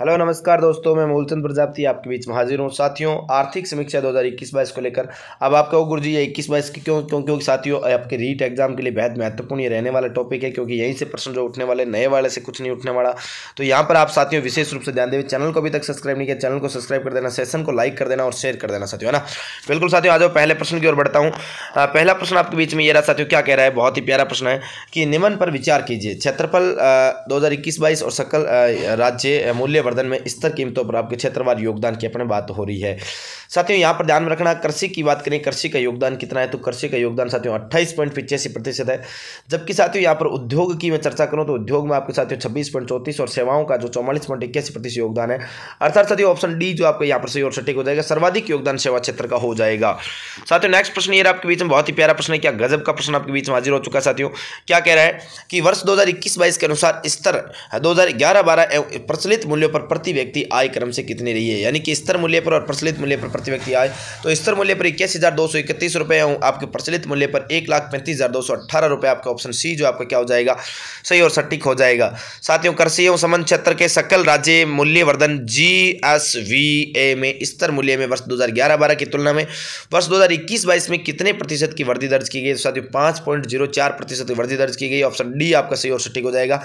hello नमस्कार दोस्तों मैं मूलचंद प्रजापति आपके बीच में हाजिर हूँ साथियों आर्थिक समीक्षा 2021 बाईस को लेकर अब आप कहो गुरु जी ये इक्कीस बाईस की क्यों क्यों क्योंकि साथियों आपके रीट एग्जाम के लिए बेहद महत्वपूर्ण ये रहने वाला टॉपिक है क्योंकि यहीं से प्रश्न जो उठने वाले नए वाले से कुछ नहीं उठने वाला तो यहाँ पर आप साथियों विशेष रूप से ध्यान देवे चैनल को अभी तक सब्सक्राइब नहीं किया चैनल को सब्सक्राइब कर देना सेशन को लाइक कर देना और शेयर कर देना साथियों है ना बिल्कुल साथियों आ जाओ पहले प्रश्न की ओर बढ़ता हूँ पहला प्रश्न आपके बीच में ये रहा साथियों क्या कह रहा है बहुत ही प्यारा प्रश्न है कि निमन पर विचार कीजिए क्षेत्रफल दो हज़ार और सकल राज्य मूल्य मूल्यवर्धन में स्तर कीमतों पर आपके क्षेत्रवार योगदान की अपने बात हो रही है साथियों यहाँ पर ध्यान में रखना कृषि की बात करें कृषि का योगदान कितना है तो कृषि का योगदान साथियों अट्ठाईस प्रतिशत है जबकि साथियों यहाँ पर उद्योग की मैं चर्चा करूँ तो उद्योग में आपके साथियों छब्बीस और सेवाओं का जो चौवालीस प्रतिशत योगदान है अर्थात साथियों ऑप्शन डी जो आपका यहाँ पर सही और सटीक हो जाएगा सर्वाधिक योगदान सेवा क्षेत्र का हो जाएगा साथियों नेक्स्ट प्रश्न ये आपके बीच में बहुत ही प्यारा प्रश्न है क्या गजब का प्रश्न आपके बीच में हाजिर हो चुका है साथियों क्या कह रहा है कि वर्ष दो हजार के अनुसार स्तर दो हजार ग्यारह बारह प्रचलित मूल्यों पर प्रति व्यक्ति आय क्रम से कितनी रही है यानी कि स्तर मूल्य पर और प्रचलित मूल्य पर प्रति व्यक्ति आय तो स्तर मूल्य पर इक्यासी हज़ार दो सौ इकतीस रुपये आपके प्रचलित मूल्य पर एक लाख पैंतीस हज़ार दो सौ अट्ठारह रुपये आपका ऑप्शन सी जो आपका क्या हो जाएगा सही और सटीक हो जाएगा साथियों कृषि एवं संबंध क्षेत्र के सकल राज्य मूल्यवर्धन जी एस वी ए में स्तर मूल्य में वर्ष दो हज़ार ग्यारह बारह की तुलना में वर्ष दो हज़ार इक्कीस बाईस में कितने प्रतिशत की वृद्धि दर्ज की गई साथियों पाँच पॉइंट जीरो चार प्रतिशत की वृद्धि दर्ज की गई ऑप्शन डी आपका सही और सटीक हो जाएगा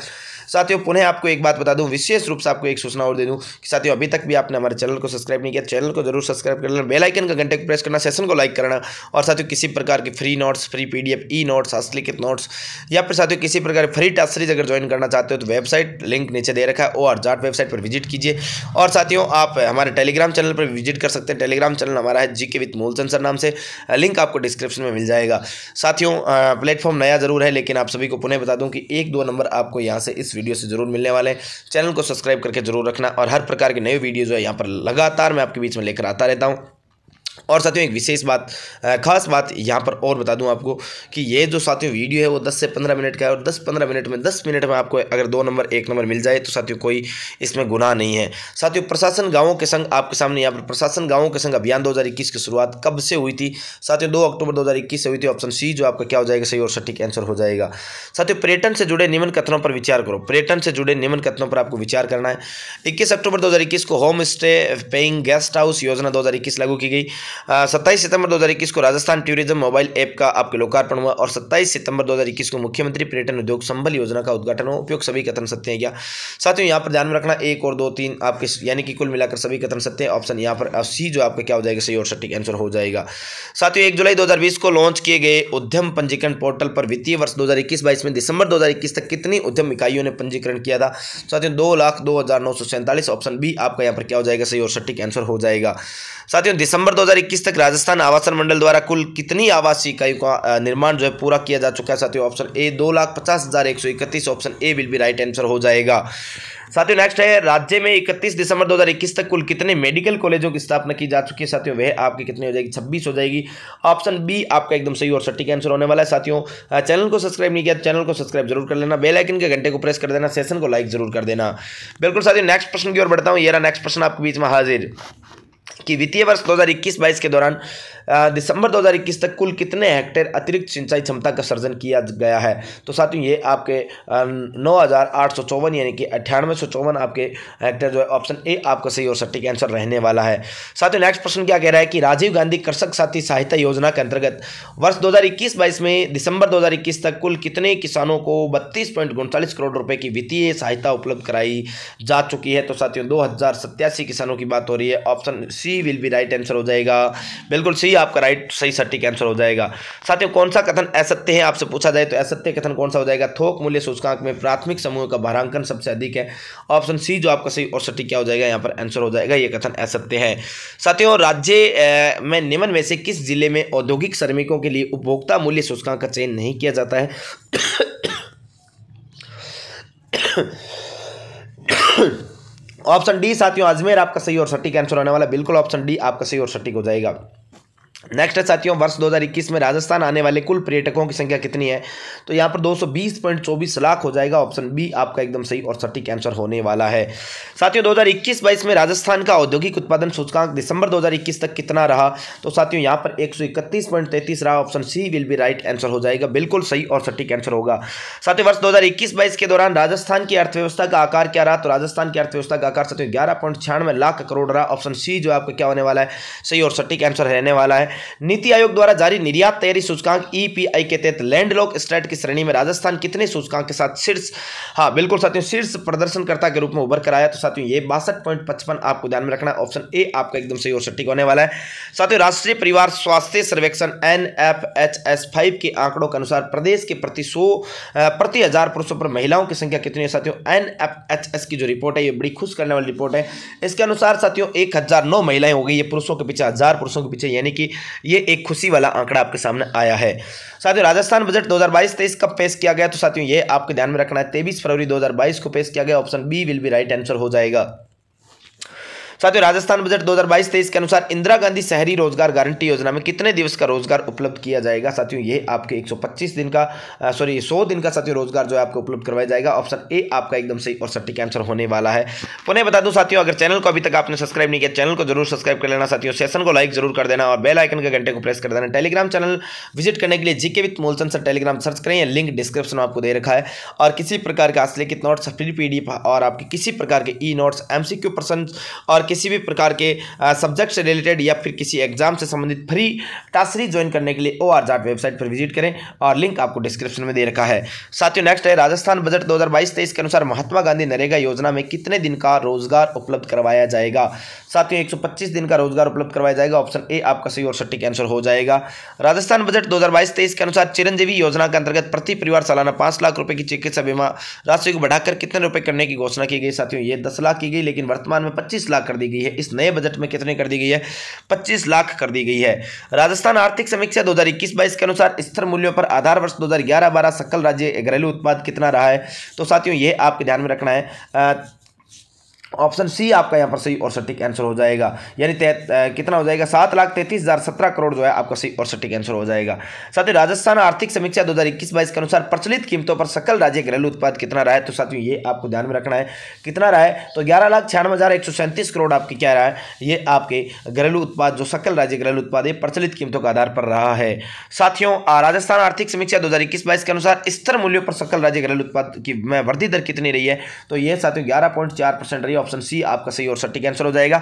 साथियों पुनः आपको एक बात बता दूं विशेष रूप से आपको एक सूचना और दे दूं कि साथियों अभी तक भी आपने हमारे चैनल को सब्सक्राइब नहीं किया चैनल को जरूर सब्सक्राइब कर लेना बेलाइकन का घंटे को प्रेस करना सेशन को लाइक करना और साथियों किसी प्रकार के free notes free P E notes हस्तलिखित नोट्स या फिर साथियों किसी प्रकार फ्री टास्क सीरीज अगर ज्वाइन करना चाहते हो तो वेबसाइट लिंक नीचे दे रखा है और जाट वेबसाइट पर विजिट कीजिए और साथियों आप हमारे टेलीग्राम चैनल पर विजिट कर सकते हैं टेलीग्राम चैनल हमारा है जी के विथ मूलचंद सर नाम से लिंक आपको डिस्क्रिप्शन में मिल जाएगा साथियों प्लेटफॉर्म नया जरूर है लेकिन आप सभी को पुनः बता दूं कि एक दो नंबर आपको यहाँ से इस वीडियो से जरूर मिलने वाले हैं चैनल को सब्सक्राइब करके जरूर रखना और हर प्रकार के नए वीडियो जो है यहाँ पर लगातार मैं आपके बीच में लेकर आता रहता हूँ और साथियों एक विशेष बात खास बात यहाँ पर और बता दूँ आपको कि ये जो साथियों वीडियो है वो 10 से 15 मिनट का है और 10-15 मिनट में 10 मिनट में आपको अगर दो नंबर एक नंबर मिल जाए तो साथियों कोई इसमें गुनाह नहीं है साथियों प्रशासन गांवों के संग आपके सामने यहाँ पर प्रशासन गांवों के संग अभियान दो की शुरुआत कब से हुई थी साथियों दो अक्टूबर दो से हुई थी ऑप्शन सी जो आपका क्या हो जाएगा सही और सटीक आंसर हो जाएगा साथियों पर्यटन से जुड़े निम्न कथनों पर विचार करो पर्यटन से जुड़े निम्न कथनों पर आपको विचार करना है इक्कीस अक्टूबर दो को home stay paying guest house योजना दो लागू की गई सत्ताईस सितंबर 2021 को राजस्थान टूरिज्म मोबाइल ऐप का आपके लोकार्पण हुआ और सत्ताईस सितंबर 2021 को मुख्यमंत्री पर्यटन उद्योग संबल योजना का उद्घाटन हुआ उपयोग सभी कथन सत्य है क्या साथियों यहाँ पर ध्यान में रखना एक और दो तीन आपके यानी कि कुल मिलाकर सभी कथन सत्य है ऑप्शन यहाँ पर सी जो आपका क्या हो जाएगा सही और सटीक आंसर हो जाएगा साथियों एक जुलाई दो को लॉन्च किए गए उद्यम पंजीकरण पोर्टल पर वित्तीय वर्ष दो हजार में दिसंबर दो तक कितनी उद्यम इकाइयों ने पंजीकरण किया था साथियों दो ऑप्शन बी आपका यहाँ पर क्या हो जाएगा सही और सटीक आंसर हो जाएगा साथियों दिसंबर दो 2021 तक राजस्थान आवासन मंडल द्वारा कुल कितनी आवासीय इकाइयों का निर्माण जो है पूरा किया जा चुका है साथियों ऑप्शन ए दो लाख पचास हज़ार एक सौ इकतीस option A will be right answer हो जाएगा साथियों नेक्स्ट है राज्य में 31 दिसंबर 2021 तक कुल कितने मेडिकल कॉलेजों की स्थापना की जा चुकी है साथियों वह आपकी कितनी हो जाएगी 26 हो जाएगी ऑप्शन बी आपका एकदम सही और सटीक आंसर होने वाला है साथियों चैनल को सब्सक्राइब नहीं किया चैनल तो को सब्सक्राइब जरूर कर लेना बेलाइकन के घंटे को प्रेस कर देना सेशन को लाइक जरूर कर देना बिल्कुल साथियों नेक्स्ट प्रश्न की ओर बढ़ता हूँ ये रहा नेक्स्ट प्रश्न आपके बीच में हाजिर कि वित्तीय वर्ष 2021-22 के दौरान दिसंबर 2021 तक कुल कितने हेक्टेयर अतिरिक्त सिंचाई क्षमता का सर्जन किया गया है तो साथियों ये आपके नौ यानी कि अट्ठानवे आपके हेक्टेयर जो है ऑप्शन ए आपका सही और सटीक आंसर रहने वाला है साथियों नेक्स्ट प्रश्न क्या कह रहा है कि राजीव गांधी कृषक साथी सहायता योजना के अंतर्गत वर्ष दो हज़ार में दिसंबर दो तक कुल कितने किसानों को बत्तीस करोड़ रुपये की वित्तीय सहायता उपलब्ध कराई जा चुकी है तो साथियों दो किसानों की बात हो रही है option C C will be right answer हो जाएगा बिल्कुल सी आपका राइट सही सटीक आंसर हो जाएगा साथियों कौन सा कथन असत्य है आपसे पूछा जाए तो असत्य कथन कौन सा हो जाएगा थोक मूल्य सूचकांक में प्राथमिक समूह का भारांकन सबसे अधिक है ऑप्शन सी जो आपका सही और सटीक क्या हो जाएगा यहाँ पर आंसर हो जाएगा ये कथन असत्य है साथियों राज्य में निमन में से किस जिले में औद्योगिक श्रमिकों के लिए उपभोक्ता मूल्य सूचकांक का चयन नहीं किया जाता है ऑप्शन डी साथियों अजमेर आपका सही और सटीक आंसर आने वाला बिल्कुल ऑप्शन डी आपका सही और सटीक हो जाएगा नेक्स्ट है साथियों वर्ष 2021 में राजस्थान आने वाले कुल पर्यटकों की संख्या कितनी है तो यहाँ पर 220.24 लाख हो जाएगा ऑप्शन बी आपका एकदम सही और सटीक आंसर होने वाला है साथियों 2021-22 में राजस्थान का औद्योगिक उत्पादन सूचकांक दिसंबर 2021 तक कितना रहा तो साथियों यहाँ पर 131.33 रहा option C will be right answer हो जाएगा बिल्कुल सही और सटीक आंसर होगा साथियों वर्ष दो हज़ार के दौरान राजस्थान की अर्थव्यवस्था का आकार क्या रहा तो राजस्थान की अर्थव्यवस्था का आकार साथियों ग्यारह लाख करोड़ रहा ऑप्शन सी जो आपका क्या होने वाला है सही और सटीक आंसर रहने वाला है नीति आयोग द्वारा जारी निर्यात तैयारी सूचकांक ईपीआई e के तहत लैंडलॉक स्टेट की श्रेणी में राजस्थान कितने सूचकांक के साथ शीर्ष हाँ बिल्कुल साथियों शीर्ष प्रदर्शनकर्ता के रूप में उभर कर आया तो साथियों ये बासठ आपको ध्यान में रखना ऑप्शन ए आपका एकदम सही और सटीक होने वाला है साथियों राष्ट्रीय परिवार स्वास्थ्य सर्वेक्षण एन एफ के आंकड़ों के अनुसार प्रदेश के प्रति सौ प्रति हजार पुरुषों पर महिलाओं की संख्या कितनी है साथियों एन की जो रिपोर्ट है ये बड़ी खुश करने वाली रिपोर्ट है इसके अनुसार साथियों एक हजार नौ महिलाएं हो गई ये पुरुषों के पीछे हजार पुरुषों के पीछे यानी कि ये एक खुशी वाला आंकड़ा आपके सामने आया है साथियों राजस्थान बजट 2022-23 कब पेश किया गया तो साथियों ये आपके ध्यान में रखना है तेईस फरवरी 2022 को पेश किया गया option B will be right answer हो जाएगा साथियों राजस्थान बजट 2022-23 के अनुसार इंदिरा गांधी शहरी रोजगार गारंटी योजना में कितने दिवस का रोजगार उपलब्ध किया जाएगा साथियों ये आपके 125 दिन का सॉरी 100 दिन का साथियों रोजगार जो है आपको उपलब्ध करवाया जाएगा ऑप्शन ए आपका एकदम सही और सटीक आंसर होने वाला है पुनः बता दूं साथियों अगर चैनल को अभी तक आपने सब्सक्राइब नहीं किया चैनल को जरूर सब्सक्राइब कर लेना साथियों सेशन को लाइक जरूर कर देना और बेल आइकन के घंटे को प्रेस कर देना टेलीग्राम चैनल विजिट करने के लिए जीके विथ मोलसन सर टेलीग्राम सर्च करें लिंक डिस्क्रिप्शन में आपको दे रखा है और किसी प्रकार के आश्लिखित नोट्स फ्री पी और आपके किसी प्रकार के ई नोट्स एमसीक्यू पर्सन और किसी भी प्रकार के सब्जेक्ट से रिलेटेड या फिर किसी एग्जाम से संबंधित फ्री टास्क ज्वाइन करने के लिए ओ आर जाट वेबसाइट पर विजिट करें और लिंक आपको डिस्क्रिप्शन में दे रखा है साथियों नेक्स्ट है राजस्थान बजट दो हज़ार के अनुसार महात्मा गांधी नरेगा योजना में कितने दिन का रोजगार उपलब्ध करवाया जाएगा साथियों एक दिन का रोजगार उपलब्ध करवाया जाएगा ऑप्शन ए आपका सही और सटीक आंसर हो जाएगा राजस्थान बजट दो हज़ार के अनुसार चिरंजीवी योजना के अंतर्गत प्रति परिवार सालाना पाँच लाख रुपये की चिकित्सा बीमा राशि को बढ़ाकर कितने रुपये करने की घोषणा की गई साथियों ये दस लाख की गई लेकिन वर्तमान में पच्चीस लाख कर दी गई है इस नए बजट में कितने कर दी गई है पच्चीस लाख कर दी गई है राजस्थान आर्थिक समीक्षा दो हजार के अनुसार स्थिर मूल्यों पर आधार वर्ष दो हजार सकल राज्य घरेलू उत्पाद कितना रहा है तो साथियों ये आपके ध्यान में रखना है ऑप्शन सी आपका यहाँ पर सही और सटीक आंसर हो जाएगा यानी कितना हो जाएगा सात लाख तैंतीस हज़ार सत्रह करोड़ जो है आपका सही और सटीक आंसर हो जाएगा साथ ही राजस्थान आर्थिक समीक्षा दो हज़ार इक्कीस बाईस के अनुसार प्रचलित कीमतों पर सकल राज्य घरेलू उत्पाद कितना रहा है तो साथियों ये आपको ध्यान में रखना है कितना रहा है तो ग्यारह लाख छियानवे हज़ार एक सौ सैंतीस करोड़ आपकी क्या रहा है ये आपके घरेलू उत्पाद जो सकल राज्य घरेलू उत्पाद है प्रचलित कीमतों के आधार पर रहा है साथियों राजस्थान आर्थिक समीक्षा दो हज़ार इक्कीस बाईस के अनुसार स्तर मूल्यों पर सकल राज्य घरेलू उत्पाद की वृद्धि दर कितनी रही है तो ये साथियों ग्यारह पॉइंट चार परसेंट रही है ऑप्शन सी आपका सही और सटीक आंसर हो जाएगा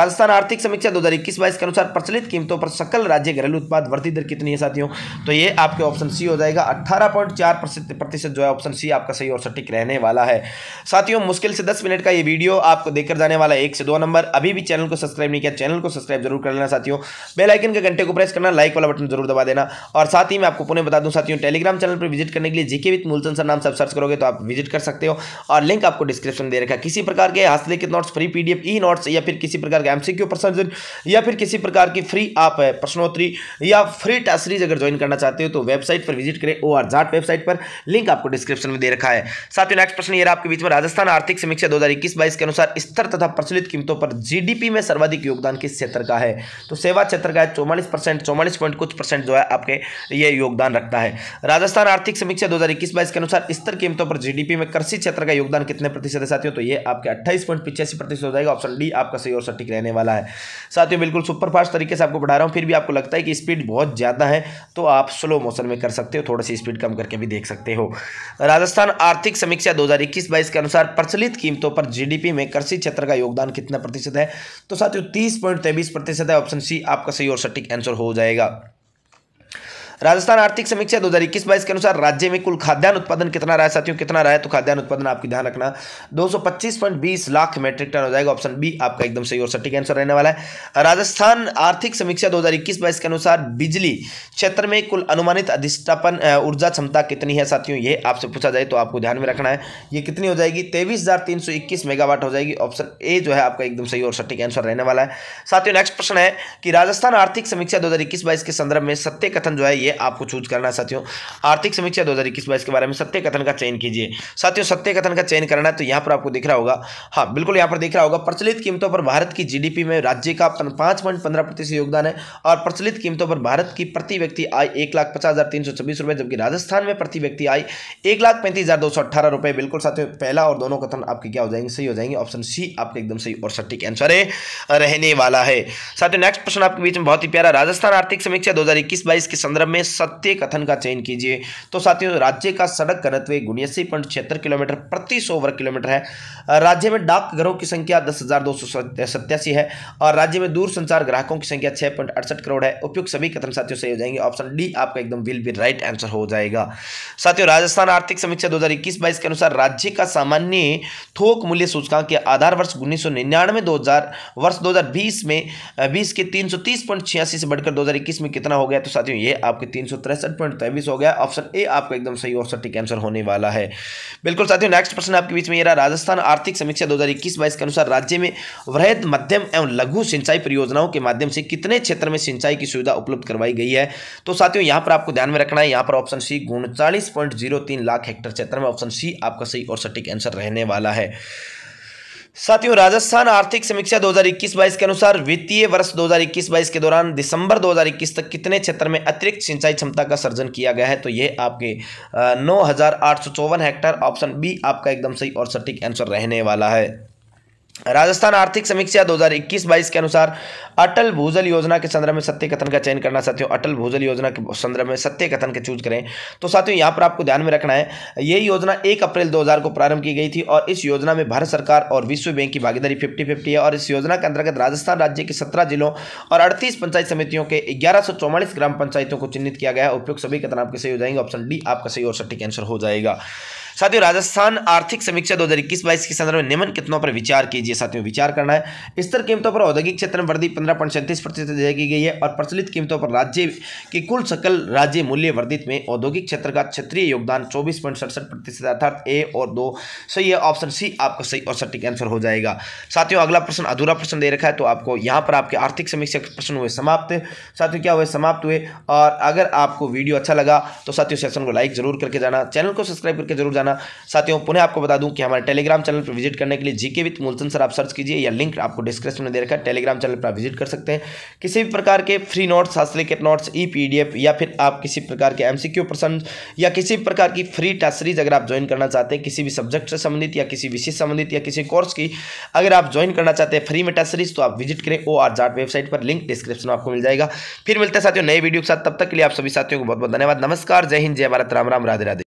राजस्थान आर्थिक समीक्षा दो हज़ार इक्कीस बाईस के अनुसार प्रचलित कीमतों पर सकल राज्य घरेलू उत्पाद वृद्धि दर कितनी है साथियों तो ये आपके ऑप्शन सी हो जाएगा अट्ठारह प्रतिशत जो है ऑप्शन सी आपका सही और सटीक रहने वाला है साथियों मुश्किल से दस मिनट का ये वीडियो आपको देखकर जाने वाला है एक से दो नंबर अभी भी चैनल को सब्सक्राइब नहीं किया चैनल को सब्सक्राइब जरूर कर लेना साथियों बेलाइकन के घंटे को प्रेस करना लाइक वाला बटन जरूर दबा देना और साथ ही मैं आपको पुनः बता दूं साथियों टेलीग्राम चैनल पर विजिट करने के लिए जीके विथ मूलचंद सर नाम से सर्च करोगे तो आप विजिट कर सकते हो और लिंक आपको डिस्क्रिप्शन दे रखा किसी प्रकार के क्लासलिक notes free PDF e notes या फिर किसी प्रकार के एमसीक्यू प्रश्न या फिर किसी प्रकार की फ्री आप प्रश्नोत्तरी या फ्री टेस्ट सीरीज अगर ज्वाइन करना चाहते हो तो वेबसाइट पर विजिट करें ओ वेबसाइट पर लिंक आपको डिस्क्रिप्शन में दे रखा है साथ ही नेक्स्ट प्रश्न ये आपके बीच में राजस्थान आर्थिक समीक्षा दो हजार के अनुसार स्तर तथा प्रचलित कीमतों पर जीडीपी में सर्वाधिक योगदान किस क्षेत्र का है तो सेवा क्षेत्र का है चौवालीस परसेंट कुछ परसेंट जो है आपके ये योगदान रखता है राजस्थान आर्थिक समीक्षा दो हजार के अनुसार स्तर कीमतों पर जीडीपी में कृषि क्षेत्र का योगदान कितने प्रतिशत है साथियों तो ये आपके अट्ठाईस पॉइंट पिचासी प्रतिशत हो जाएगा ऑप्शन डी आपका सही और सटीक रहने वाला है साथ ही बिल्कुल सुपर फास्ट तरीके से आपको बढ़ा रहा हूँ फिर भी आपको लगता है कि स्पीड बहुत ज़्यादा है तो आप स्लो मोशन में कर सकते हो थोड़ा सी स्पीड कम करके भी देख सकते हो राजस्थान आर्थिक समीक्षा दो हज़ार के अनुसार प्रचलित कीमतों पर जीडीपी में कृषि क्षेत्र का योगदान कितना प्रतिशत है तो साथियों तीस पॉइंट तेईस प्रतिशत है ऑप्शन सी आपका सही और सटीक आंसर हो जाएगा राजस्थान आर्थिक समीक्षा दो हज़ार इक्कीस बाईस के अनुसार राज्य में कुल खाद्यान्न उत्पादन कितना रहा है साथियों कितना रहा है तो खाद्यान्न उत्पादन आपकी ध्यान रखना दो लाख मेट्रिक टन हो जाएगा ऑप्शन बी आपका एकदम सही और सटीक आंसर रहने वाला है राजस्थान आर्थिक समीक्षा दो हज़ार इक्कीस के अनुसार बिजली क्षेत्र में कुल अनुमानित अधिष्ठापन ऊर्जा क्षमता कितनी है साथियों ये आपसे पूछा जाए तो आपको ध्यान में रखना है ये कितनी हो जाएगी तेईस मेगावाट हो जाएगी ऑप्शन ए जो है आपका एकदम सही और सटीक आंसर रहने वाला है साथियों नेक्स्ट प्रश्न है कि राजस्थान आर्थिक समीक्षा दो हज़ार के संदर्भ में सत्य कथन जो है ये चाहिए आपको चूज करना है साथियों आर्थिक समीक्षा दो हज़ार इक्कीस के बारे में सत्य कथन का चयन कीजिए साथियों सत्य कथन का चयन करना है तो यहाँ पर आपको दिख रहा होगा हाँ बिल्कुल यहाँ पर दिख रहा होगा प्रचलित कीमतों पर भारत की जीडीपी में राज्य का पाँच पॉइंट पंद्रह प्रतिशत योगदान है और प्रचलित कीमतों पर भारत की प्रति व्यक्ति आय एक लाख पचास हज़ार तीन सौ छब्बीस रुपये जबकि राजस्थान में प्रति व्यक्ति आय एक लाख पैंतीस हज़ार दो सौ अट्ठारह रुपये बिल्कुल साथियों पहला और दोनों कथन आपके क्या हो जाएंगे सही हो जाएंगे ऑप्शन सी आपका एकदम सही और सटीक आंसर है रहने वाला है साथियों नेक्स्ट प्रश्न आपके बीच में बहुत ही प्यारा राजस्थान आर्थिक समीक्षा दो हज़ार इक्कीस के संदर्भ में में सत्य कथन का चयन कीजिए तो साथियों राज्य का सड़क घनत्व एक उन्यासी पॉइंट छिहत्तर किलोमीटर प्रति सौ वर्ग किलोमीटर है राज्य में डाकघरों की संख्या दस हज़ार दो सौ सत्यासी है और राज्य में दूर संचार ग्राहकों की संख्या छह पॉइंट अड़सठ करोड़ है उपयुक्त सभी कथन साथियों सही हो जाएंगे ऑप्शन डी आपका एकदम विल बी राइट आंसर हो जाएगा साथियों राजस्थान आर्थिक समीक्षा दो हजार के अनुसार राज्य का सामान्य थोक मूल्य सूचकांक के आधार वर्ष उन्नीस सौ निन्यानवे वर्ष दो में बीस के तीन से बढ़कर दो में कितना हो गया तो साथियों ये आपके तीन हो गया ऑप्शन ए आपका एकदम सही और सटीक आंसर होने वाला है बिल्कुल साथियों नेक्स्ट प्रश्न आपके बीच में राजस्थान आर्थिक समीक्षा दो हज़ार इक्कीस बाईस के अनुसार राज्य में वृहद मध्यम एवं लघु सिंचाई परियोजनाओं के माध्यम से कितने क्षेत्र में सिंचाई की सुविधा उपलब्ध करवाई गई है तो साथियों यहां पर आपको ध्यान में रखना है यहां पर ऑप्शन सी उनचालीस लाख हेक्टर क्षेत्र में ऑप्शन सी आपका सही और सटीक आंसर रहने वाला है साथियों राजस्थान आर्थिक समीक्षा 2021-22 के अनुसार वित्तीय वर्ष 2021-22 के दौरान दिसंबर 2021 तक कितने क्षेत्र में अतिरिक्त सिंचाई क्षमता का सर्जन किया गया है तो यह आपके नौ हेक्टेयर ऑप्शन बी आपका एकदम सही और सटीक आंसर रहने वाला है राजस्थान आर्थिक समीक्षा 2021-22 के अनुसार अटल भूजल योजना के संदर्भ में सत्य कथन का चयन करना साथियों अटल भूजल योजना के संदर्भ में सत्य कथन के चूज करें तो साथियों यहां पर आपको ध्यान में रखना है ये योजना 1 अप्रैल 2000 को प्रारंभ की गई थी और इस योजना में भारत सरकार और विश्व बैंक की भागीदारी फिफ्टी फिफ्टी है और इस योजना के अंतर्गत राजस्थान राज्य के सत्रह जिलों और अड़तीस पंचायत समितियों के ग्यारह ग्राम पंचायतों को चिन्हित किया गया है उपयोग सभी कथन आपके सही हो जाएंगे ऑप्शन डी आपका सही और सटीक आंसर हो जाएगा साथियों राजस्थान आर्थिक समीक्षा दो हज़ार इक्कीस बाईस के संदर्भ में निम्न कितनों पर विचार कीजिए साथियों विचार करना है स्तर कीमतों पर औद्योगिक क्षेत्र में वृद्धि पंद्रह पॉइंट सैंतीस प्रतिशत दे की गई है और प्रचलित कीमतों पर राज्य की कुल सकल राज्य मूल्य वर्धित में औद्योगिक क्षेत्र का क्षेत्रीय योगदान चौबीस पॉइंट सड़सठ प्रतिशत अर्थात ए और दो सही है ऑप्शन सी आपका सही और सटीक आंसर हो जाएगा साथियों अगला प्रश्न अधूरा प्रश्न दे रखा है तो आपको यहाँ पर आपके आर्थिक समीक्षा प्रश्न हुए समाप्त साथियों क्या हुए समाप्त हुए और अगर आपको वीडियो अच्छा लगा तो साथियों सेशन को लाइक जरूर करके जाना चैनल को सब्सक्राइब करके जरूर जाना जाना साथियों पुनः आपको बता दूं कि हमारे टेलीग्राम चैनल पर विजिट करने के लिए जीके विथ मूलसन सर आप सर्च कीजिए या लिंक आपको डिस्क्रिप्शन में दे रखा है टेलीग्राम चैनल पर आप विजिट कर सकते हैं किसी भी प्रकार के फ्री नोट्स हस्तलिखित नोट्स ई पी या फिर आप किसी प्रकार के एम सी या किसी भी प्रकार की फ्री टेस्ट सीरीज अगर आप ज्वाइन करना चाहते हैं किसी भी सब्जेक्ट से संबंधित या किसी विषय से संबंधित या किसी कोर्स की अगर आप ज्वाइन करना चाहते हैं फ्री में टेस्ट सीरीज तो आप विजिट करें ओ आर जाट वेबसाइट पर लिंक डिस्क्रिप्शन में आपको मिल जाएगा फिर मिलते हैं साथियों नए वीडियो के साथ तब तक के लिए आप सभी साथियों को बहुत बहुत धन्यवाद नमस्कार जय हिंद जय भारत राम राम राधे राधे